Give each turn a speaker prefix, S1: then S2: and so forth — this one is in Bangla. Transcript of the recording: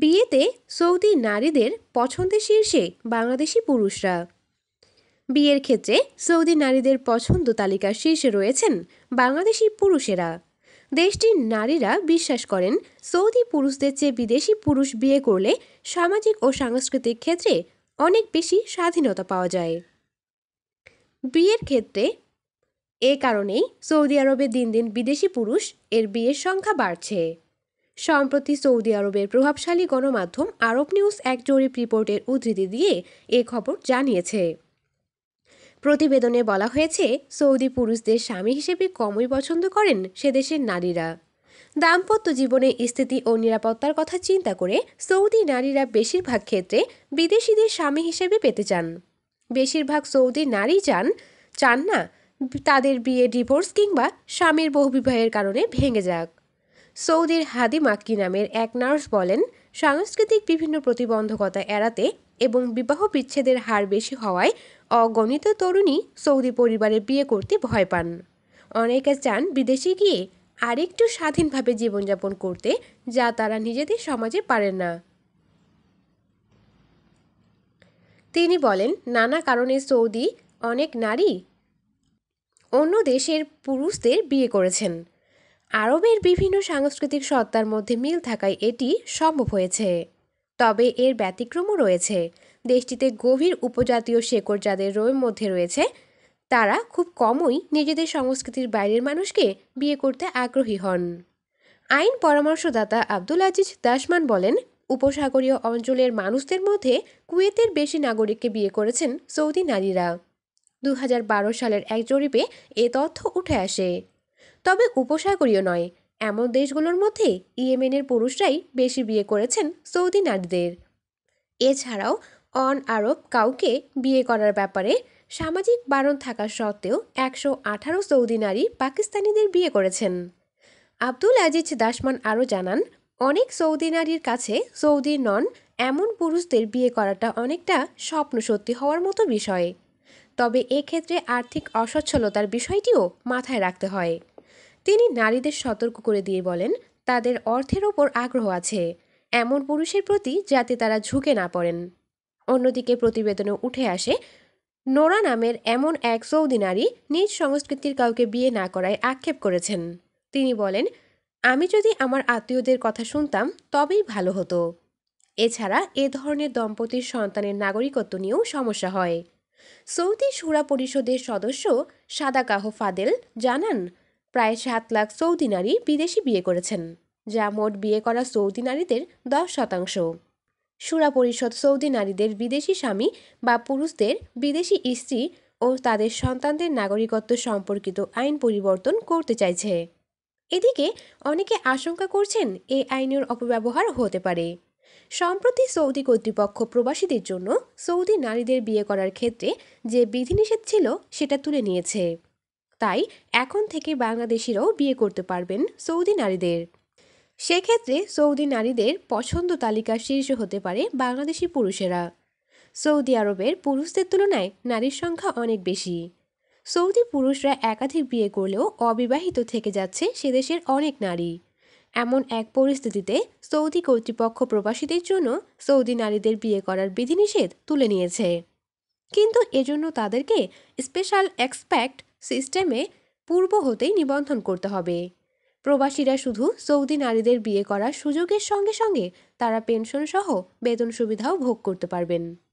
S1: বিয়েতে সৌদি নারীদের পছন্দের শীর্ষে বাংলাদেশি পুরুষরা বিয়ের ক্ষেত্রে সৌদি নারীদের পছন্দ তালিকার শীর্ষে রয়েছেন বাংলাদেশি পুরুষেরা দেশটির নারীরা বিশ্বাস করেন সৌদি পুরুষদের চেয়ে বিদেশি পুরুষ বিয়ে করলে সামাজিক ও সাংস্কৃতিক ক্ষেত্রে অনেক বেশি স্বাধীনতা পাওয়া যায় বিয়ের ক্ষেত্রে এ কারণেই সৌদি আরবে দিন দিন বিদেশি পুরুষ এর বিয়ের সংখ্যা বাড়ছে সম্প্রতি সৌদি আরবের প্রভাবশালী গণমাধ্যম আরব নিউজ এক জরিপ রিপোর্টের উদ্ধৃতি দিয়ে এ খবর জানিয়েছে প্রতিবেদনে বলা হয়েছে সৌদি পুরুষদের স্বামী হিসেবে কমই পছন্দ করেন সেদেশের নারীরা দাম্পত্য জীবনে স্থিতি ও নিরাপত্তার কথা চিন্তা করে সৌদি নারীরা বেশিরভাগ ক্ষেত্রে বিদেশিদের স্বামী হিসেবে পেতে চান বেশিরভাগ সৌদি নারী চান চান না তাদের বিয়ে ডিভোর্স কিংবা স্বামীর বহুবিবাহের কারণে ভেঙে যাক সৌদির হাদি মাক্কি নামের এক নার্স বলেন সাংস্কৃতিক বিভিন্ন প্রতিবন্ধকতা এড়াতে এবং বিবাহ বিচ্ছেদের হার বেশি হওয়ায় অগণিত তরুণী সৌদি পরিবারে বিয়ে করতে ভয় পান অনেকে চান বিদেশে গিয়ে আরেকটু স্বাধীনভাবে জীবনযাপন করতে যা তারা নিজেদের সমাজে পারেন না তিনি বলেন নানা কারণে সৌদি অনেক নারী অন্য দেশের পুরুষদের বিয়ে করেছেন আরবের বিভিন্ন সাংস্কৃতিক সত্তার মধ্যে মিল থাকায় এটি সম্ভব হয়েছে তবে এর ব্যতিক্রমও রয়েছে দেশটিতে গভীর উপজাতীয় শেকড় যাদের রয়ের মধ্যে রয়েছে তারা খুব কমই নিজেদের সংস্কৃতির বাইরের মানুষকে বিয়ে করতে আগ্রহী হন আইন পরামর্শদাতা আব্দুল আজিজ দাসমান বলেন উপসাগরীয় অঞ্চলের মানুষদের মধ্যে কুয়েতের বেশি নাগরিককে বিয়ে করেছেন সৌদি নারীরা দু সালের এক জরিপে এ তথ্য উঠে আসে তবে উপসাগরীয় নয় এমন দেশগুলোর মধ্যে ইয়েমেনের পুরুষরাই বেশি বিয়ে করেছেন সৌদি নারীদের এছাড়াও অন আরব কাউকে বিয়ে করার ব্যাপারে সামাজিক বারণ থাকা সত্ত্বেও একশো আঠারো সৌদি নারী পাকিস্তানিদের বিয়ে করেছেন আব্দুল আজিজ দাসমান আরও জানান অনেক সৌদি নারীর কাছে সৌদি নন এমন পুরুষদের বিয়ে করাটা অনেকটা স্বপ্ন সত্যি হওয়ার মতো বিষয় তবে এক্ষেত্রে আর্থিক অসচ্ছলতার বিষয়টিও মাথায় রাখতে হয় তিনি নারীদের সতর্ক করে দিয়ে বলেন তাদের অর্থের ওপর আগ্রহ আছে এমন পুরুষের প্রতি যাতে তারা ঝুঁকে না পড়েন অন্যদিকে প্রতিবেদনে উঠে আসে নোরা নামের এমন এক সৌদি নারী নিজ সংস্কৃতির কাউকে বিয়ে না করায় আক্ষেপ করেছেন তিনি বলেন আমি যদি আমার আত্মীয়দের কথা শুনতাম তবেই ভালো হতো এছাড়া এ ধরনের দম্পতির সন্তানের নাগরিকত্ব নিয়েও সমস্যা হয় সৌদি সুরা পরিষদের সদস্য সাদাকাহ ফাদেল জানান প্রায় সাত লাখ সৌদি নারী বিদেশি বিয়ে করেছেন যা মোট বিয়ে করা সৌদি নারীদের দশ শতাংশ সুরা পরিষদ সৌদি নারীদের বিদেশি স্বামী বা পুরুষদের বিদেশি স্ত্রী ও তাদের সন্তানদের নাগরিকত্ব সম্পর্কিত আইন পরিবর্তন করতে চাইছে এদিকে অনেকে আশঙ্কা করছেন এই আইনের অপব্যবহার হতে পারে সম্প্রতি সৌদি কর্তৃপক্ষ প্রবাসীদের জন্য সৌদি নারীদের বিয়ে করার ক্ষেত্রে যে বিধিনিষেধ ছিল সেটা তুলে নিয়েছে তাই এখন থেকে বাংলাদেশিরাও বিয়ে করতে পারবেন সৌদি নারীদের সেক্ষেত্রে সৌদি নারীদের পছন্দ তালিকার শীর্ষ হতে পারে বাংলাদেশি পুরুষেরা সৌদি আরবের পুরুষদের তুলনায় নারীর সংখ্যা অনেক বেশি সৌদি পুরুষরা একাধিক বিয়ে করলেও অবিবাহিত থেকে যাচ্ছে সে দেশের অনেক নারী এমন এক পরিস্থিতিতে সৌদি কর্তৃপক্ষ প্রবাসীদের জন্য সৌদি নারীদের বিয়ে করার বিধিনিষেধ তুলে নিয়েছে কিন্তু এজন্য তাদেরকে স্পেশাল এক্সপ্যাক্ট সিস্টেমে পূর্ব হতেই নিবন্ধন করতে হবে প্রবাসীরা শুধু সৌদি নারীদের বিয়ে করার সুযোগের সঙ্গে সঙ্গে তারা পেনশন সহ বেতন সুবিধাও ভোগ করতে পারবেন